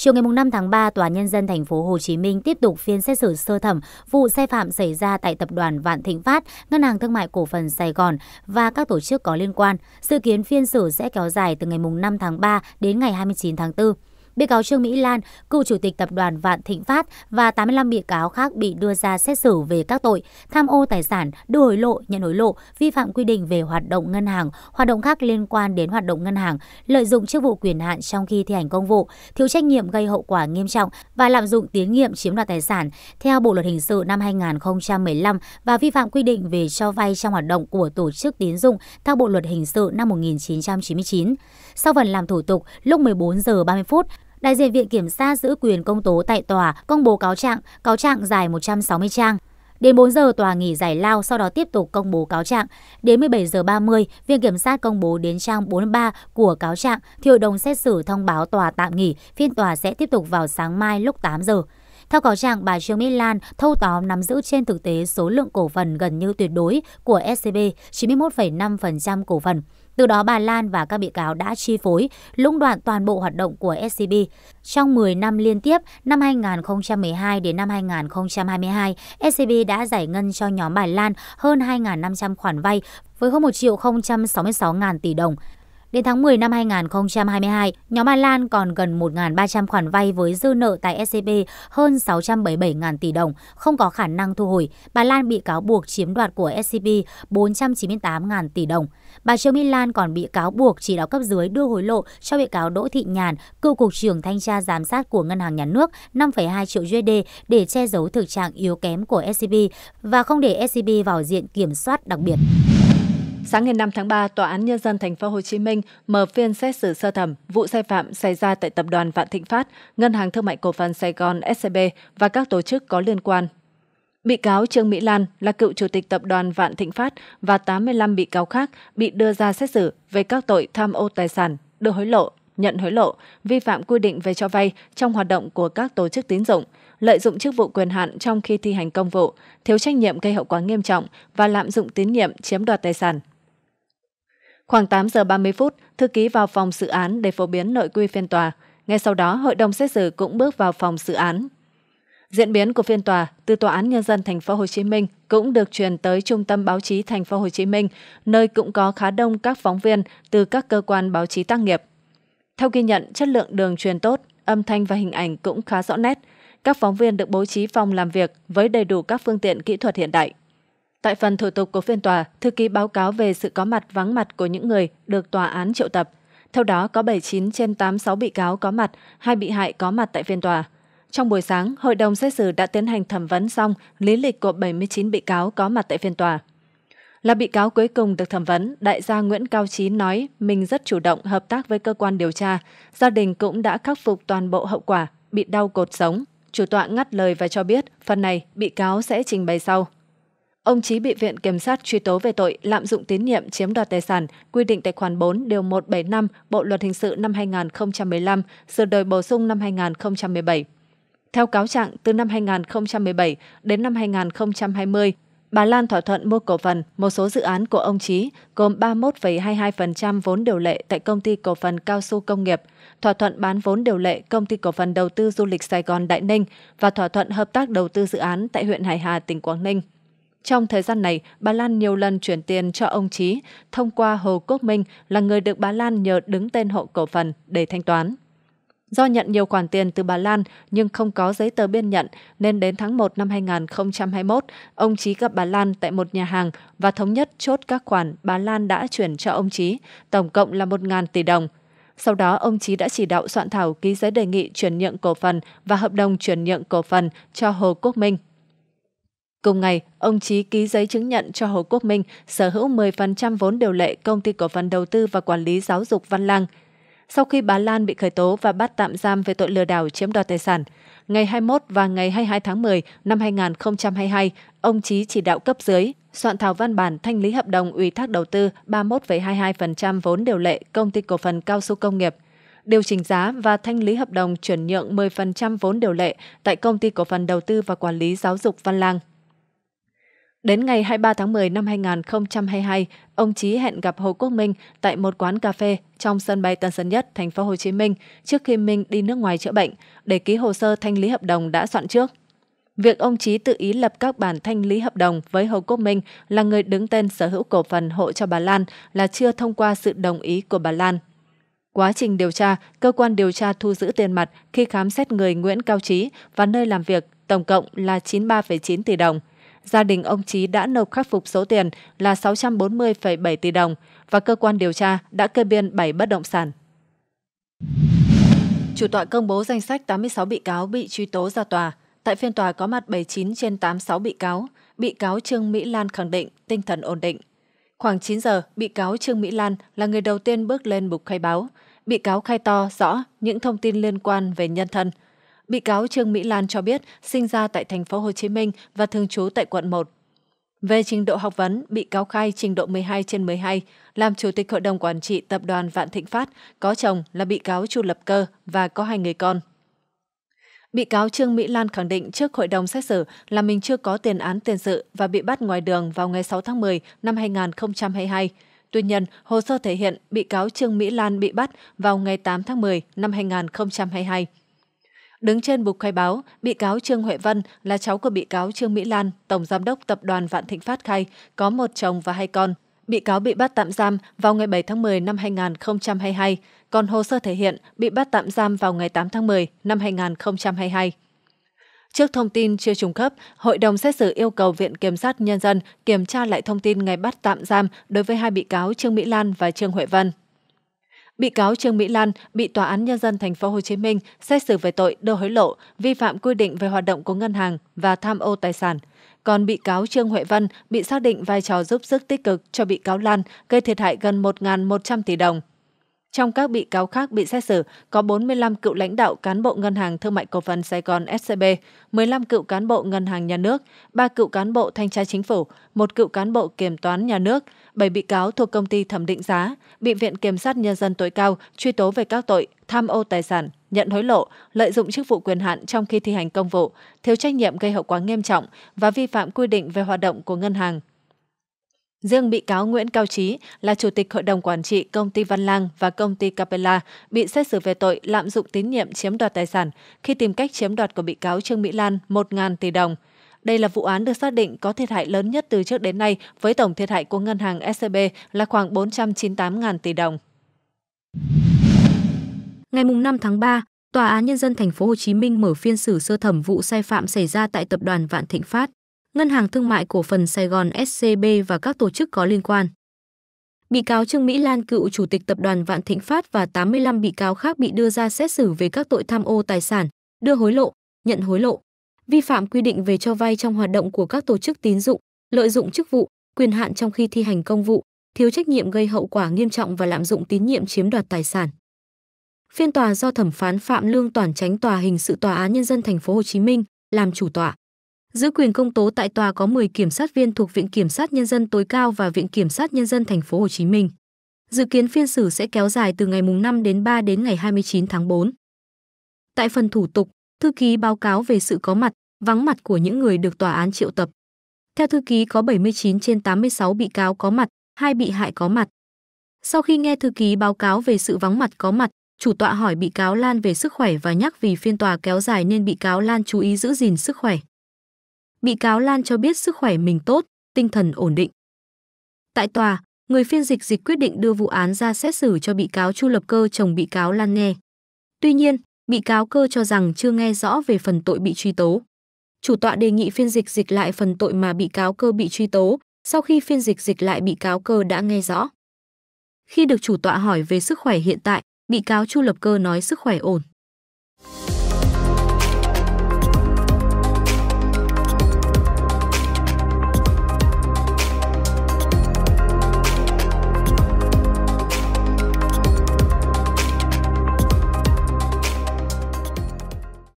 Chiều ngày 5 tháng 3, Tòa Nhân dân thành phố Hồ Chí Minh tiếp tục phiên xét xử sơ thẩm vụ sai phạm xảy ra tại Tập đoàn Vạn Thịnh Phát, Ngân hàng Thương mại Cổ phần Sài Gòn và các tổ chức có liên quan. Dự kiến phiên xử sẽ kéo dài từ ngày 5 tháng 3 đến ngày 29 tháng 4. Bị cáo Trương Mỹ Lan, cựu chủ tịch tập đoàn Vạn Thịnh Phát và 85 bị cáo khác bị đưa ra xét xử về các tội tham ô tài sản, đưa hối lộ, nhận hối lộ, vi phạm quy định về hoạt động ngân hàng, hoạt động khác liên quan đến hoạt động ngân hàng, lợi dụng chức vụ quyền hạn trong khi thi hành công vụ, thiếu trách nhiệm gây hậu quả nghiêm trọng và lạm dụng tín nhiệm chiếm đoạt tài sản theo Bộ luật hình sự năm 2015 và vi phạm quy định về cho vay trong hoạt động của tổ chức tín dụng theo Bộ luật hình sự năm 1999. Sau phần làm thủ tục, lúc 14 giờ 30 phút, Đại diện Viện Kiểm sát giữ quyền công tố tại tòa công bố cáo trạng, cáo trạng dài 160 trang. Đến 4 giờ tòa nghỉ giải lao sau đó tiếp tục công bố cáo trạng. Đến 17 giờ 30, Viện Kiểm sát công bố đến trang 43 của cáo trạng thì hội đồng xét xử thông báo tòa tạm nghỉ, phiên tòa sẽ tiếp tục vào sáng mai lúc 8 giờ. Theo cáo trạng, bà Trương Mỹ Lan thâu tóm nắm giữ trên thực tế số lượng cổ phần gần như tuyệt đối của SCB 91,5% cổ phần. Từ đó bà Lan và các bị cáo đã chi phối, lũng đoạn toàn bộ hoạt động của SCB. Trong 10 năm liên tiếp, năm 2012 đến năm 2022, SCB đã giải ngân cho nhóm bà Lan hơn 2.500 khoản vay với hơn 1 triệu 066 ngàn tỷ đồng. Đến tháng 10 năm 2022, nhóm Ba Lan còn gần 1.300 khoản vay với dư nợ tại SCB e hơn 677.000 tỷ đồng, không có khả năng thu hồi. Bà Lan bị cáo buộc chiếm đoạt của SCB e 498.000 tỷ đồng. Bà Trương Mỹ Lan còn bị cáo buộc chỉ đạo cấp dưới đưa hối lộ cho bị cáo Đỗ Thị Nhàn, cựu cục trưởng thanh tra giám sát của Ngân hàng Nhà nước 5,2 triệu USD để che giấu thực trạng yếu kém của SCB e và không để SCB vào diện kiểm soát đặc biệt. Sáng ngày 5 tháng 3, Tòa án Nhân dân Thành phố Hồ Chí Minh mở phiên xét xử sơ thẩm vụ sai phạm xảy ra tại Tập đoàn Vạn Thịnh Phát, Ngân hàng Thương mại Cổ phần Sài Gòn SCB và các tổ chức có liên quan. Bị cáo Trương Mỹ Lan là cựu chủ tịch tập đoàn Vạn Thịnh Phát và 85 bị cáo khác bị đưa ra xét xử về các tội tham ô tài sản, đưa hối lộ, nhận hối lộ, vi phạm quy định về cho vay trong hoạt động của các tổ chức tín dụng, lợi dụng chức vụ quyền hạn trong khi thi hành công vụ, thiếu trách nhiệm gây hậu quả nghiêm trọng và lạm dụng tín nhiệm chiếm đoạt tài sản. Khoảng 8 giờ 30 phút, thư ký vào phòng xử án để phổ biến nội quy phiên tòa. Ngay sau đó, hội đồng xét xử cũng bước vào phòng xử án. Diễn biến của phiên tòa từ tòa án nhân dân thành phố Hồ Chí Minh cũng được truyền tới trung tâm báo chí thành phố Hồ Chí Minh, nơi cũng có khá đông các phóng viên từ các cơ quan báo chí tác nghiệp. Theo ghi nhận, chất lượng đường truyền tốt, âm thanh và hình ảnh cũng khá rõ nét. Các phóng viên được bố trí phòng làm việc với đầy đủ các phương tiện kỹ thuật hiện đại. Tại phần thủ tục của phiên tòa, thư ký báo cáo về sự có mặt vắng mặt của những người được tòa án triệu tập. Theo đó, có 79 trên 86 bị cáo có mặt, hai bị hại có mặt tại phiên tòa. Trong buổi sáng, hội đồng xét xử đã tiến hành thẩm vấn xong lý lịch của 79 bị cáo có mặt tại phiên tòa. Là bị cáo cuối cùng được thẩm vấn, đại gia Nguyễn Cao Chí nói mình rất chủ động hợp tác với cơ quan điều tra, gia đình cũng đã khắc phục toàn bộ hậu quả, bị đau cột sống. Chủ tọa ngắt lời và cho biết phần này bị cáo sẽ trình bày sau. Ông Chí bị Viện Kiểm sát truy tố về tội lạm dụng tín nhiệm chiếm đoạt tài sản, quy định tại khoản 4 điều 175 Bộ Luật Hình sự năm 2015, sửa đổi bổ sung năm 2017. Theo cáo trạng, từ năm 2017 đến năm 2020, bà Lan thỏa thuận mua cổ phần một số dự án của ông Chí, gồm 31,22% vốn điều lệ tại công ty cổ phần cao su công nghiệp, thỏa thuận bán vốn điều lệ công ty cổ phần đầu tư du lịch Sài Gòn Đại Ninh và thỏa thuận hợp tác đầu tư dự án tại huyện Hải Hà, tỉnh Quảng Ninh. Trong thời gian này, bà Lan nhiều lần chuyển tiền cho ông Chí thông qua Hồ Quốc Minh là người được bà Lan nhờ đứng tên hộ cổ phần để thanh toán. Do nhận nhiều khoản tiền từ bà Lan nhưng không có giấy tờ biên nhận nên đến tháng 1 năm 2021, ông Chí gặp bà Lan tại một nhà hàng và thống nhất chốt các khoản bà Lan đã chuyển cho ông Chí tổng cộng là 1.000 tỷ đồng. Sau đó, ông Chí đã chỉ đạo soạn thảo ký giấy đề nghị chuyển nhượng cổ phần và hợp đồng chuyển nhượng cổ phần cho Hồ Quốc Minh. Cùng ngày, ông Chí ký giấy chứng nhận cho Hồ Quốc Minh sở hữu 10% vốn điều lệ công ty cổ phần đầu tư và quản lý giáo dục Văn Lang. Sau khi bà Lan bị khởi tố và bắt tạm giam về tội lừa đảo chiếm đoạt tài sản, ngày 21 và ngày 22 tháng 10 năm 2022, ông Chí chỉ đạo cấp dưới soạn thảo văn bản thanh lý hợp đồng ủy thác đầu tư 31,22% vốn điều lệ công ty cổ phần cao su công nghiệp, điều chỉnh giá và thanh lý hợp đồng chuyển nhượng 10% vốn điều lệ tại công ty cổ phần đầu tư và quản lý giáo dục Văn Lang. Đến ngày 23 tháng 10 năm 2022, ông Chí hẹn gặp Hồ Quốc Minh tại một quán cà phê trong sân bay Tân Sơn Nhất, thành phố Hồ Chí Minh trước khi Minh đi nước ngoài chữa bệnh để ký hồ sơ thanh lý hợp đồng đã soạn trước. Việc ông Chí tự ý lập các bản thanh lý hợp đồng với Hồ Quốc Minh là người đứng tên sở hữu cổ phần hộ cho bà Lan là chưa thông qua sự đồng ý của bà Lan. Quá trình điều tra, cơ quan điều tra thu giữ tiền mặt khi khám xét người Nguyễn Cao Trí và nơi làm việc tổng cộng là 93,9 tỷ đồng gia đình ông Trí đã nộp khắc phục số tiền là 640,7 tỷ đồng và cơ quan điều tra đã kê biên 7 bất động sản. Chủ tọa công bố danh sách 86 bị cáo bị truy tố ra tòa. Tại phiên tòa có mặt 79 trên 86 bị cáo, bị cáo Trương Mỹ Lan khẳng định tinh thần ổn định. Khoảng 9 giờ, bị cáo Trương Mỹ Lan là người đầu tiên bước lên bục khai báo. Bị cáo khai to rõ những thông tin liên quan về nhân thân – Bị cáo Trương Mỹ Lan cho biết sinh ra tại thành phố Hồ Chí Minh và thường trú tại quận 1. Về trình độ học vấn, bị cáo khai trình độ 12 trên 12, làm chủ tịch hội đồng quản trị tập đoàn Vạn Thịnh Phát, có chồng là bị cáo Chu Lập Cơ và có hai người con. Bị cáo Trương Mỹ Lan khẳng định trước hội đồng xét xử là mình chưa có tiền án tiền sự và bị bắt ngoài đường vào ngày 6 tháng 10 năm 2022. Tuy nhiên, hồ sơ thể hiện bị cáo Trương Mỹ Lan bị bắt vào ngày 8 tháng 10 năm 2022. Đứng trên bục khai báo, bị cáo Trương Huệ Vân là cháu của bị cáo Trương Mỹ Lan, tổng giám đốc tập đoàn Vạn Thịnh Phát khai, có một chồng và hai con. Bị cáo bị bắt tạm giam vào ngày 7 tháng 10 năm 2022, còn hồ sơ thể hiện bị bắt tạm giam vào ngày 8 tháng 10 năm 2022. Trước thông tin chưa trùng khớp, Hội đồng xét xử yêu cầu Viện Kiểm sát Nhân dân kiểm tra lại thông tin ngày bắt tạm giam đối với hai bị cáo Trương Mỹ Lan và Trương Huệ Vân. Bị cáo Trương Mỹ Lan bị Tòa án Nhân dân Thành phố Hồ Chí Minh xét xử về tội đưa hối lộ, vi phạm quy định về hoạt động của ngân hàng và tham ô tài sản. Còn bị cáo Trương Huệ Vân bị xác định vai trò giúp sức tích cực cho bị cáo Lan gây thiệt hại gần 1.100 tỷ đồng. Trong các bị cáo khác bị xét xử có 45 cựu lãnh đạo cán bộ Ngân hàng Thương mại Cổ phần Sài Gòn SCB, 15 cựu cán bộ Ngân hàng Nhà nước, 3 cựu cán bộ Thanh tra Chính phủ, 1 cựu cán bộ Kiểm toán Nhà nước, 7 bị cáo thuộc công ty thẩm định giá, bị Viện Kiểm sát Nhân dân tối cao truy tố về các tội tham ô tài sản, nhận hối lộ, lợi dụng chức vụ quyền hạn trong khi thi hành công vụ, thiếu trách nhiệm gây hậu quả nghiêm trọng và vi phạm quy định về hoạt động của ngân hàng Riêng bị cáo Nguyễn Cao Trí là Chủ tịch Hội đồng Quản trị Công ty Văn Lang và Công ty Capella bị xét xử về tội lạm dụng tín nhiệm chiếm đoạt tài sản khi tìm cách chiếm đoạt của bị cáo Trương Mỹ Lan 1.000 tỷ đồng. Đây là vụ án được xác định có thiệt hại lớn nhất từ trước đến nay với tổng thiệt hại của ngân hàng SCB e là khoảng 498.000 tỷ đồng. Ngày 5 tháng 3, Tòa án Nhân dân Thành phố Hồ Chí Minh mở phiên xử sơ thẩm vụ sai phạm xảy ra tại Tập đoàn Vạn Thịnh Phát. Ngân hàng Thương mại Cổ phần Sài Gòn SCB và các tổ chức có liên quan. Bị cáo Trương Mỹ Lan cựu chủ tịch tập đoàn Vạn Thịnh Phát và 85 bị cáo khác bị đưa ra xét xử về các tội tham ô tài sản, đưa hối lộ, nhận hối lộ, vi phạm quy định về cho vay trong hoạt động của các tổ chức tín dụng, lợi dụng chức vụ, quyền hạn trong khi thi hành công vụ, thiếu trách nhiệm gây hậu quả nghiêm trọng và lạm dụng tín nhiệm chiếm đoạt tài sản. Phiên tòa do thẩm phán Phạm Lương Toản tránh tòa hình sự tòa án nhân dân thành phố Hồ Chí Minh làm chủ tọa. Giữ quyền công tố tại tòa có 10 kiểm sát viên thuộc Viện Kiểm sát Nhân dân tối cao và Viện Kiểm sát Nhân dân Thành phố Hồ Chí Minh. Dự kiến phiên xử sẽ kéo dài từ ngày mùng 5 đến 3 đến ngày 29 tháng 4. Tại phần thủ tục, thư ký báo cáo về sự có mặt, vắng mặt của những người được tòa án triệu tập. Theo thư ký có 79 trên 86 bị cáo có mặt, hai bị hại có mặt. Sau khi nghe thư ký báo cáo về sự vắng mặt có mặt, chủ tọa hỏi bị cáo Lan về sức khỏe và nhắc vì phiên tòa kéo dài nên bị cáo Lan chú ý giữ gìn sức khỏe bị cáo Lan cho biết sức khỏe mình tốt, tinh thần ổn định. Tại tòa, người phiên dịch dịch quyết định đưa vụ án ra xét xử cho bị cáo Chu Lập Cơ chồng bị cáo Lan nghe. Tuy nhiên, bị cáo Cơ cho rằng chưa nghe rõ về phần tội bị truy tố. Chủ tọa đề nghị phiên dịch dịch lại phần tội mà bị cáo Cơ bị truy tố, sau khi phiên dịch dịch lại bị cáo Cơ đã nghe rõ. Khi được chủ tọa hỏi về sức khỏe hiện tại, bị cáo Chu Lập Cơ nói sức khỏe ổn.